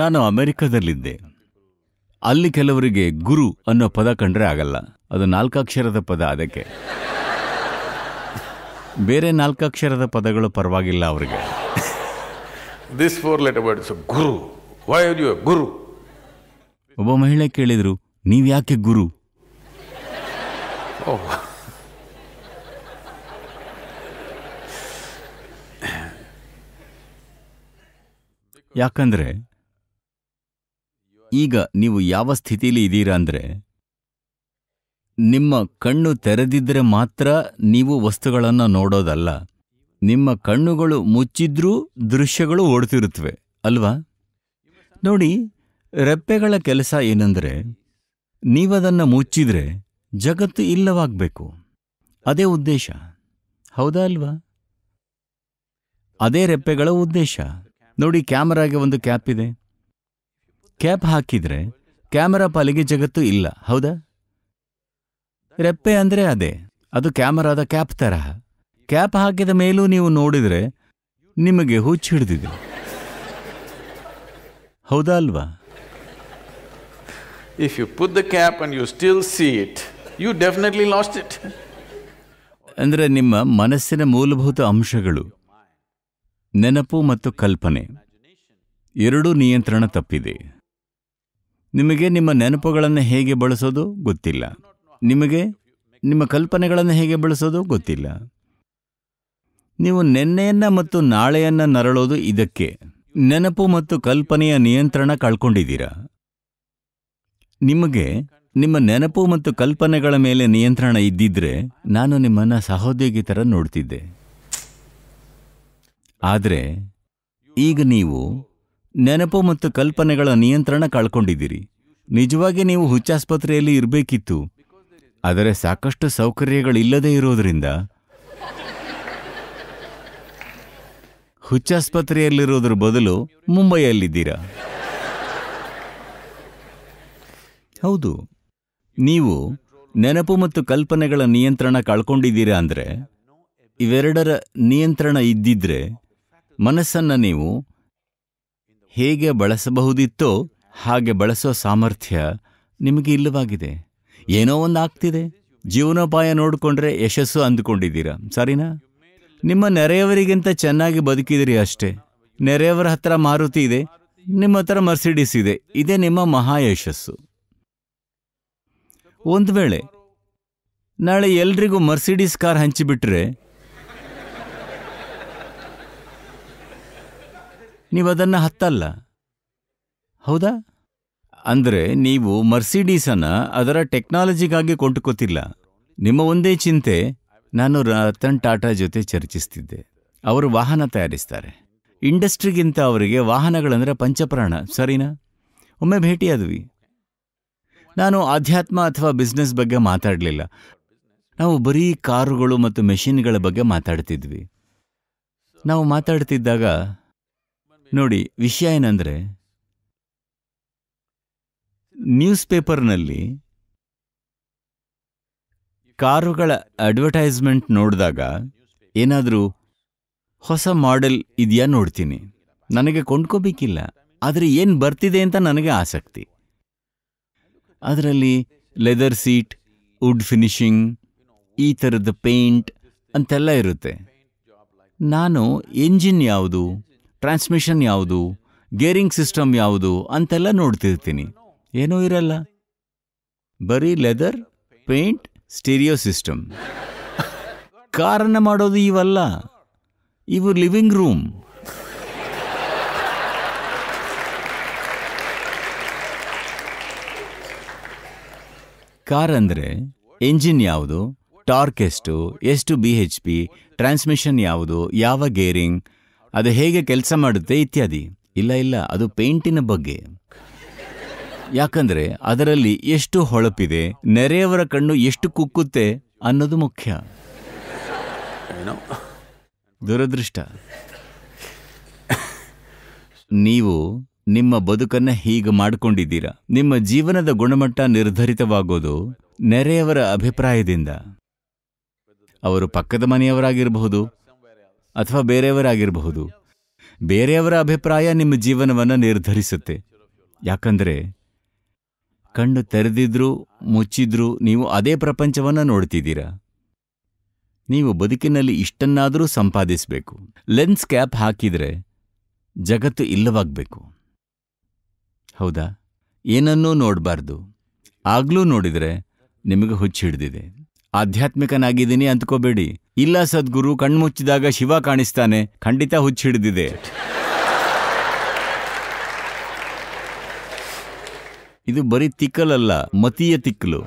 ನಾನು ಅಮೆರಿಕದಲ್ಲಿದ್ದೆ ಅಲ್ಲಿ ಕೆಲವರಿಗೆ ಗುರು ಅನ್ನೋ ಪದ ಕಂಡ್ರೆ ಆಗಲ್ಲ ಅದು ನಾಲ್ಕಾಕ್ಷರದ ಪದ ಅದಕ್ಕೆ ಬೇರೆ ನಾಲ್ಕಾಕ್ಷರದ ಪದಗಳು ಪರವಾಗಿಲ್ಲ ಅವರಿಗೆ ದಿಸ್ ಫೋರ್ ಲೆಟರ್ ಗುರು ವೈ ಗುರು ಒಬ್ಬ ಮಹಿಳೆ ಕೇಳಿದರು ನೀವು ಯಾಕೆ ಗುರು oh. ಯಾಕಂದರೆ ಈಗ ನೀವು ಯಾವ ಸ್ಥಿತಿಲಿ ಇದ್ದೀರಾ ಅಂದರೆ ನಿಮ್ಮ ಕಣ್ಣು ತೆರೆದಿದ್ದರೆ ಮಾತ್ರ ನೀವು ವಸ್ತುಗಳನ್ನು ನೋಡೋದಲ್ಲ ನಿಮ್ಮ ಕಣ್ಣುಗಳು ಮುಚ್ಚಿದ್ರೂ ದೃಶ್ಯಗಳು ಓಡ್ತಿರುತ್ತವೆ ಅಲ್ವಾ ನೋಡಿ ರೆಪ್ಪೆಗಳ ಕೆಲಸ ಏನಂದರೆ ನೀವದನ್ನು ಮುಚ್ಚಿದ್ರೆ ಜಗತ್ತು ಇಲ್ಲವಾಗಬೇಕು ಅದೇ ಉದ್ದೇಶ ಹೌದಾ ಅಲ್ವಾ ಅದೇ ರೆಪ್ಪೆಗಳ ಉದ್ದೇಶ ನೋಡಿ ಕ್ಯಾಮರಾಗೆ ಒಂದು ಕ್ಯಾಪ್ ಇದೆ ಕ್ಯಾಪ್ ಹಾಕಿದರೆ ಕ್ಯಾಮರಾ ಪಾಲಿಗೆ ಜಗತ್ತು ಇಲ್ಲ ಹೌದಾ ರೆಪ್ಪೆ ಅಂದರೆ ಅದೇ ಅದು ಕ್ಯಾಮರಾದ ಕ್ಯಾಪ್ ತರಹ ಕ್ಯಾಪ್ ಹಾಕಿದ ಮೇಲೂ ನೀವು ನೋಡಿದರೆ ನಿಮಗೆ ಹುಚ್ಚು ಹಿಡಿದಿದೆ ಹೌದಾ ಅಲ್ವಾ if you put the cap and you still see it you definitely lost it ಅಂದರೆ ನಿಮ್ಮ ಮನಸ್ಸಿನ ಮೂಲಭೂತ ಅಂಶಗಳು ನೆನಪು ಮತ್ತು ಕಲ್ಪನೆ ಎರಡೂ ನಿಯಂತ್ರಣ ತಪ್ಪಿದೆ ನಿಮಗೆ ನಿಮ್ಮ ನೆನಪುಗಳನ್ನು ಹೇಗೆ ಬಳಸೋದು ಗೊತ್ತಿಲ್ಲ ನಿಮಗೆ ನಿಮ್ಮ ಕಲ್ಪನೆಗಳನ್ನು ಹೇಗೆ ಬಳಸೋದು ಗೊತ್ತಿಲ್ಲ ನೀವು ನಿನ್ನೆಯನ್ನು ಮತ್ತು ನಾಳೆಯನ್ನು ನರಳೋದು ಇದಕ್ಕೆ ನೆನಪು ಮತ್ತು ಕಲ್ಪನೆಯ ನಿಯಂತ್ರಣ ಕಳ್ಕೊಂಡಿದ್ದೀರಾ ನಿಮಗೆ ನಿಮ್ಮ ನೆನಪು ಮತ್ತು ಕಲ್ಪನೆಗಳ ಮೇಲೆ ನಿಯಂತ್ರಣ ಇದ್ದಿದ್ರೆ ನಾನು ನಿಮ್ಮನ್ನು ಸಹೋದ್ಯೋಗಿ ಥರ ನೋಡ್ತಿದ್ದೆ ಆದರೆ ಈಗ ನೀವು ನೆನಪು ಮತ್ತು ಕಲ್ಪನೆಗಳ ನಿಯಂತ್ರಣ ಕಳ್ಕೊಂಡಿದ್ದೀರಿ ನಿಜವಾಗಿ ನೀವು ಹುಚ್ಚಾಸ್ಪತ್ರೆಯಲ್ಲಿ ಇರಬೇಕಿತ್ತು ಆದರೆ ಸಾಕಷ್ಟು ಸೌಕರ್ಯಗಳಿಲ್ಲದೇ ಇರೋದರಿಂದ ಹುಚ್ಚಾಸ್ಪತ್ರೆಯಲ್ಲಿರೋದ್ರ ಬದಲು ಮುಂಬೈಯಲ್ಲಿದ್ದೀರಾ ಹೌದು ನೀವು ನೆನಪು ಮತ್ತು ಕಲ್ಪನೆಗಳ ನಿಯಂತ್ರಣ ಕಳ್ಕೊಂಡಿದ್ದೀರಾ ಅಂದರೆ ಇವೆರಡರ ನಿಯಂತ್ರಣ ಇದ್ದಿದ್ರೆ ಮನಸ್ಸನ್ನು ನೀವು ಹೇಗೆ ಬಳಸಬಹುದಿತ್ತೋ ಹಾಗೆ ಬಳಸೋ ಸಾಮರ್ಥ್ಯ ನಿಮಗೆ ಇಲ್ಲವಾಗಿದೆ ಏನೋ ಒಂದು ಆಗ್ತಿದೆ ಜೀವನೋಪಾಯ ನೋಡಿಕೊಂಡ್ರೆ ಯಶಸ್ಸು ಅಂದುಕೊಂಡಿದ್ದೀರಾ ಸರಿನಾ ನಿಮ್ಮ ನೆರೆಯವರಿಗಿಂತ ಚೆನ್ನಾಗಿ ಬದುಕಿದಿರಿ ಅಷ್ಟೇ ನೆರೆಯವರ ಹತ್ರ ಮಾರುತಿ ಇದೆ ನಿಮ್ಮ ಹತ್ರ ಮರ್ಸಿಡಿಸ್ ಇದೆ ಇದೇ ನಿಮ್ಮ ಮಹಾ ಯಶಸ್ಸು ಒಂದು ವೇಳೆ ನಾಳೆ ಎಲ್ರಿಗೂ ಮರ್ಸಿಡಿಸ್ ಕಾರ್ ಹಂಚಿಬಿಟ್ರೆ ನೀವು ಅದನ್ನು ಹತ್ತಲ್ಲ ಹೌದಾ ಅಂದರೆ ನೀವು ಮರ್ಸಿಡೀಸನ್ನು ಅದರ ಟೆಕ್ನಾಲಜಿಗಾಗಿ ಕೊಂಡುಕೋತಿಲ್ಲ ನಿಮ್ಮ ಒಂದೇ ಚಿಂತೆ ನಾನು ರತನ್ ಟಾಟಾ ಜೊತೆ ಚರ್ಚಿಸ್ತಿದ್ದೆ ಅವರು ವಾಹನ ತಯಾರಿಸ್ತಾರೆ ಇಂಡಸ್ಟ್ರಿಗಿಂತ ಅವರಿಗೆ ವಾಹನಗಳಂದರೆ ಪಂಚಪ್ರಾಣ ಸರಿನಾ ಒಮ್ಮೆ ಭೇಟಿಯಾದ್ವಿ ನಾನು ಆಧ್ಯಾತ್ಮ ಅಥವಾ ಬಿಸ್ನೆಸ್ ಬಗ್ಗೆ ಮಾತಾಡಲಿಲ್ಲ ನಾವು ಬರೀ ಕಾರುಗಳು ಮತ್ತು ಮೆಷಿನ್ಗಳ ಬಗ್ಗೆ ಮಾತಾಡ್ತಿದ್ವಿ ನಾವು ಮಾತಾಡ್ತಿದ್ದಾಗ ನೋಡಿ ವಿಷಯ ಏನಂದರೆ ನ್ಯೂಸ್ ಪೇಪರ್ನಲ್ಲಿ ಕಾರುಗಳ ಅಡ್ವರ್ಟೈಸ್ಮೆಂಟ್ ನೋಡಿದಾಗ ಏನಾದರೂ ಹೊಸ ಮಾಡೆಲ್ ಇದೆಯಾ ನೋಡ್ತೀನಿ ನನಗೆ ಕೊಂಡ್ಕೋಬೇಕಿಲ್ಲ ಆದರೆ ಏನು ಬರ್ತಿದೆ ಅಂತ ನನಗೆ ಆಸಕ್ತಿ ಅದರಲ್ಲಿ ಲೆದರ್ ಸೀಟ್ ವುಡ್ ಫಿನಿಶಿಂಗ್ ಈ ಥರದ ಪೇಂಟ್ ಅಂತೆಲ್ಲ ಇರುತ್ತೆ ನಾನು ಎಂಜಿನ್ ಯಾವುದು ಟ್ರಾನ್ಸ್ಮಿಷನ್ ಯಾವುದು ಗೇರಿಂಗ್ ಸಿಸ್ಟಮ್ ಯಾವುದು ಅಂತೆಲ್ಲ ನೋಡ್ತಿರ್ತೀನಿ ಏನೂ ಇರಲ್ಲ ಬರೀ ಲೆದರ್ ಪೇಂಟ್ ಸ್ಟೀರಿಯೋ ಸಿಸ್ಟಮ್ ಕಾರನ್ನು ಮಾಡೋದು ಇವಲ್ಲ ಇವು ಲಿವಿಂಗ್ ರೂಮ್ ಕಾರ್ ಅಂದರೆ ಎಂಜಿನ್ ಯಾವುದು ಟಾರ್ಕ್ ಎಷ್ಟು ಎಷ್ಟು ಬಿ ಹೆಚ್ ಪಿ ಟ್ರಾನ್ಸ್ಮಿಷನ್ ಯಾವುದು ಯಾವ ಗೇರಿಂಗ್ ಅದು ಹೇಗೆ ಕೆಲಸ ಮಾಡುತ್ತೆ ಇತ್ಯಾದಿ ಇಲ್ಲ ಇಲ್ಲ ಅದು ಪೇಂಟಿನ ಬಗ್ಗೆ ಯಾಕಂದ್ರೆ ಅದರಲ್ಲಿ ಎಷ್ಟು ಹೊಳಪಿದೆ ನೆರೆಯವರ ಕಣ್ಣು ಎಷ್ಟು ಕುಕ್ಕುತ್ತೆ ಅನ್ನೋದು ಮುಖ್ಯ ದುರದೃಷ್ಟ ನೀವು ನಿಮ್ಮ ಬದುಕನ್ನ ಹೀಗೆ ಮಾಡಿಕೊಂಡಿದ್ದೀರಾ ನಿಮ್ಮ ಜೀವನದ ಗುಣಮಟ್ಟ ನಿರ್ಧರಿತವಾಗೋದು ನೆರೆಯವರ ಅಭಿಪ್ರಾಯದಿಂದ ಅವರು ಪಕ್ಕದ ಮನೆಯವರಾಗಿರಬಹುದು ಅಥವಾ ಬೇರೆಯವರಾಗಿರಬಹುದು ಬೇರೆಯವರ ಅಭಿಪ್ರಾಯ ನಿಮ್ಮ ಜೀವನವನ್ನು ನಿರ್ಧರಿಸುತ್ತೆ ಯಾಕಂದರೆ ಕಣ್ಣು ತೆರೆದಿದ್ರೂ ಮುಚ್ಚಿದ್ರೂ ನೀವು ಅದೇ ಪ್ರಪಂಚವನ್ನು ನೋಡ್ತಿದ್ದೀರಾ ನೀವು ಬದುಕಿನಲ್ಲಿ ಇಷ್ಟನ್ನಾದರೂ ಸಂಪಾದಿಸಬೇಕು ಲೆನ್ಸ್ ಕ್ಯಾಪ್ ಹಾಕಿದರೆ ಜಗತ್ತು ಇಲ್ಲವಾಗಬೇಕು ಹೌದಾ ಏನನ್ನೂ ನೋಡಬಾರ್ದು ಆಗ್ಲೂ ನೋಡಿದರೆ ನಿಮಗೆ ಹಿಡಿದಿದೆ ಆಧ್ಯಾತ್ಮಿಕನಾಗಿದ್ದೀನಿ ಅಂದ್ಕೋಬೇಡಿ ಇಲ್ಲ ಸದ್ಗುರು ಕಣ್ಮುಚ್ಚಿದಾಗ ಶಿವ ಕಾಣಿಸ್ತಾನೆ ಖಂಡಿತ ಹಿಡಿದಿದೆ ಇದು ಬರೀ ತಿಕ್ಕಲಲ್ಲ ಮತೀಯ ತಿಕ್ಕಲು